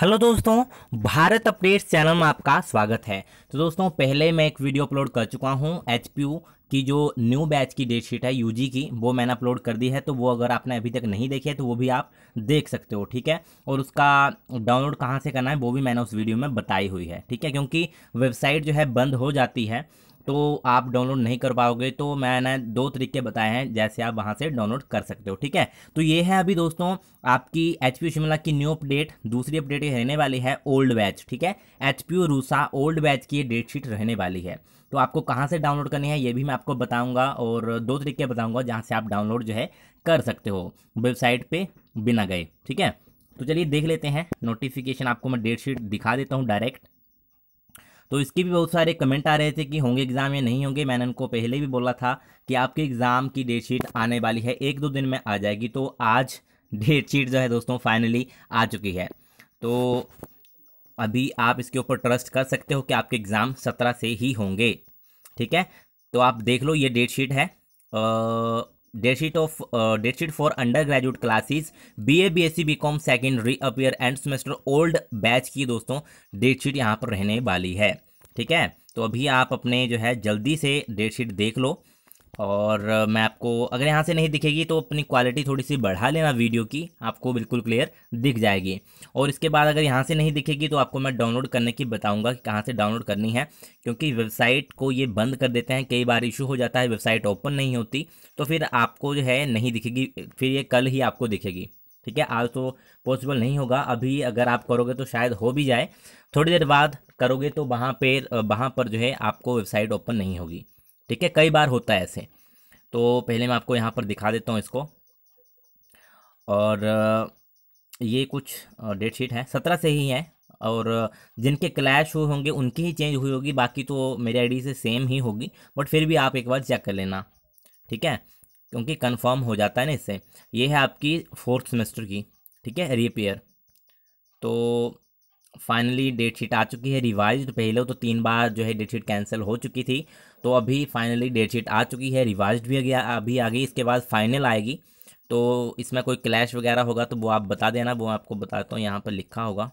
hello दोस्तों Bharat updates channel में आपका स्वागत है तो दोस्तों पहले मैं एक वीडियो अपलोड कर चुका हूं एच की जो न्यू बैच की डेट शीट है यूजी की वो मैंने अपलोड कर दी है तो वो अगर आपने अभी तक नहीं देखी है तो वो भी आप देख सकते हो ठीक है और उसका डाउनलोड कहाँ से करना है वो भी मैंने उस वीडियो में बताई हुई है ठीक है क्योंकि वेबसाइट जो है बंद हो जाती है तो आप डाउनलोड नहीं कर पाओगे तो मैंने दो तरीके बताए हैं जैसे आप वहाँ से डाउनलोड कर सकते हो ठीक है तो ये है अभी दोस्तों आपकी एच शिमला की न्यू अपडेट दूसरी अपडेट ये रहने वाली है ओल्ड बैच ठीक है एच रूसा ओल्ड बैच की डेट शीट रहने वाली है तो आपको कहाँ से डाउनलोड करनी है ये भी मैं आपको बताऊंगा और दो तरीके बताऊंगा जहाँ से आप डाउनलोड जो है कर सकते हो वेबसाइट पे बिना गए ठीक है तो चलिए देख लेते हैं नोटिफिकेशन आपको मैं डेट शीट दिखा देता हूँ डायरेक्ट तो इसके भी बहुत सारे कमेंट आ रहे थे कि होंगे एग्ज़ाम या नहीं होंगे मैंने उनको पहले भी बोला था कि आपके एग्ज़ाम की डेट शीट आने वाली है एक दो दिन में आ जाएगी तो आज डेट शीट जो है दोस्तों फाइनली आ चुकी है तो अभी आप इसके ऊपर ट्रस्ट कर सकते हो कि आपके एग्ज़ाम सत्रह से ही होंगे ठीक है तो आप देख लो ये डेट शीट है date sheet of date sheet for under graduate classes B A B S C B com second appear and semester old batch की दोस्तों डेट शीट यहाँ पर रहने वाली है ठीक है तो अभी आप अपने जो है जल्दी से डेट शीट देख लो और मैं आपको अगर यहाँ से नहीं दिखेगी तो अपनी क्वालिटी थोड़ी सी बढ़ा लेना वीडियो की आपको बिल्कुल क्लियर दिख जाएगी और इसके बाद अगर यहाँ से नहीं दिखेगी तो आपको मैं डाउनलोड करने की बताऊंगा कि कहाँ से डाउनलोड करनी है क्योंकि वेबसाइट को ये बंद कर देते हैं कई बार इशू हो जाता है वेबसाइट ओपन नहीं होती तो फिर आपको जो है नहीं दिखेगी फिर ये कल ही आपको दिखेगी ठीक है आज तो पॉसिबल नहीं होगा अभी अगर आप करोगे तो शायद हो भी जाए थोड़ी देर बाद करोगे तो वहाँ पे वहाँ पर जो है आपको वेबसाइट ओपन नहीं होगी ठीक है कई बार होता है ऐसे तो पहले मैं आपको यहाँ पर दिखा देता हूँ इसको और ये कुछ डेट शीट है सत्रह से ही है और जिनके क्लैश हुए होंगे उनकी ही चेंज हुई होगी बाकी तो मेरी आईडी से सेम ही होगी बट फिर भी आप एक बार चेक कर लेना ठीक है क्योंकि कंफर्म हो जाता है ना इससे ये है आपकी फोर्थ सेमेस्टर की ठीक है रिपेयर तो फाइनली डेट शीट आ चुकी है रिवाइज पहले तो तीन बार जो है डेट शीट कैंसिल हो चुकी थी तो अभी फाइनली डेट शीट आ चुकी है रिवाइज भी गया अभी आ गई इसके बाद फाइनल आएगी तो इसमें कोई क्लैश वगैरह होगा तो वो आप बता देना वो आपको बताता हूँ यहाँ पर लिखा होगा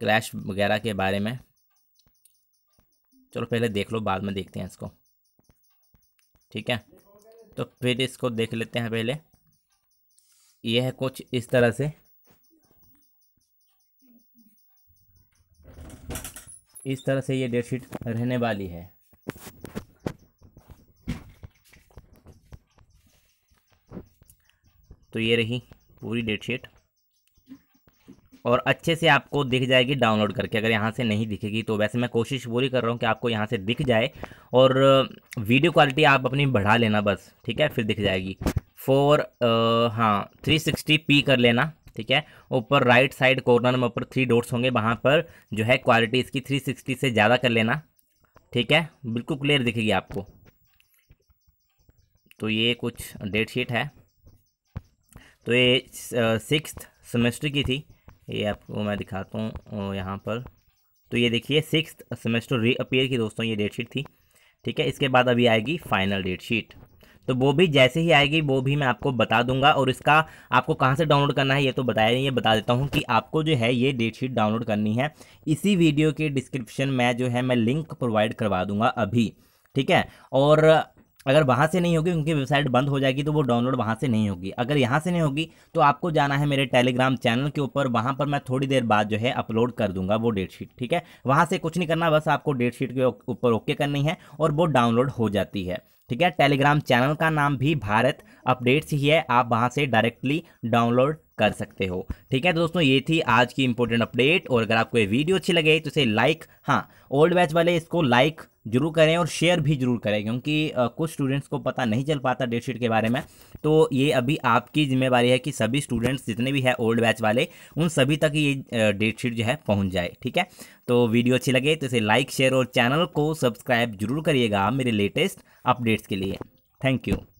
क्लैश वगैरह के बारे में चलो पहले देख लो बाद में देखते हैं इसको ठीक है तो फिर इसको देख लेते हैं पहले यह है कुछ इस तरह से इस तरह से ये डेट शीट रहने वाली है तो ये रही पूरी डेट शीट और अच्छे से आपको दिख जाएगी डाउनलोड करके अगर यहाँ से नहीं दिखेगी तो वैसे मैं कोशिश पूरी कर रहा हूँ कि आपको यहाँ से दिख जाए और वीडियो क्वालिटी आप अपनी बढ़ा लेना बस ठीक है फिर दिख जाएगी फोर हाँ थ्री सिक्सटी पी कर लेना ठीक है ऊपर राइट साइड कॉर्नर में ऊपर थ्री डोट्स होंगे वहाँ पर जो है क्वालिटी इसकी थ्री सिक्सटी से ज़्यादा कर लेना ठीक है बिल्कुल क्लियर दिखेगी आपको तो ये कुछ डेट शीट है तो ये सिक्स सेमेस्टर की थी ये आपको मैं दिखाता हूँ यहाँ पर तो ये देखिए सिक्स सेमेस्टर रीअपियर की दोस्तों ये डेट शीट थी ठीक है इसके बाद अभी आएगी फाइनल डेट शीट तो वो भी जैसे ही आएगी वो भी मैं आपको बता दूंगा और इसका आपको कहाँ से डाउनलोड करना है ये तो बताया नहीं ये बता देता हूँ कि आपको जो है ये डेट शीट डाउनलोड करनी है इसी वीडियो के डिस्क्रिप्शन में जो है मैं लिंक प्रोवाइड करवा दूंगा अभी ठीक है और अगर वहाँ से नहीं होगी उनकी वेबसाइट बंद हो जाएगी तो वो डाउनलोड वहाँ से नहीं होगी अगर यहाँ से नहीं होगी तो आपको जाना है मेरे टेलीग्राम चैनल के ऊपर वहाँ पर मैं थोड़ी देर बाद जो है अपलोड कर दूंगा वो डेट शीट ठीक है वहाँ से कुछ नहीं करना बस आपको डेट शीट के ऊपर ओके करनी है और वो डाउनलोड हो जाती है ठीक है टेलीग्राम चैनल का नाम भी भारत अपडेट्स ही है आप वहाँ से डायरेक्टली डाउनलोड कर सकते हो ठीक है तो दोस्तों ये थी आज की इंपॉर्टेंट अपडेट और अगर आपको ये वीडियो अच्छी लगे तो इसे लाइक हाँ ओल्ड बैच वाले इसको लाइक जरूर करें और शेयर भी जरूर करें क्योंकि कुछ स्टूडेंट्स को पता नहीं चल पाता डेटशीट के बारे में तो ये अभी आपकी जिम्मेवारी है कि सभी स्टूडेंट्स जितने भी हैं ओल्ड बैच वाले उन सभी तक ये डेट शीट जो है पहुंच जाए ठीक है तो वीडियो अच्छी लगे तो इसे लाइक शेयर और चैनल को सब्सक्राइब जरूर करिएगा मेरे लेटेस्ट अपडेट्स के लिए थैंक यू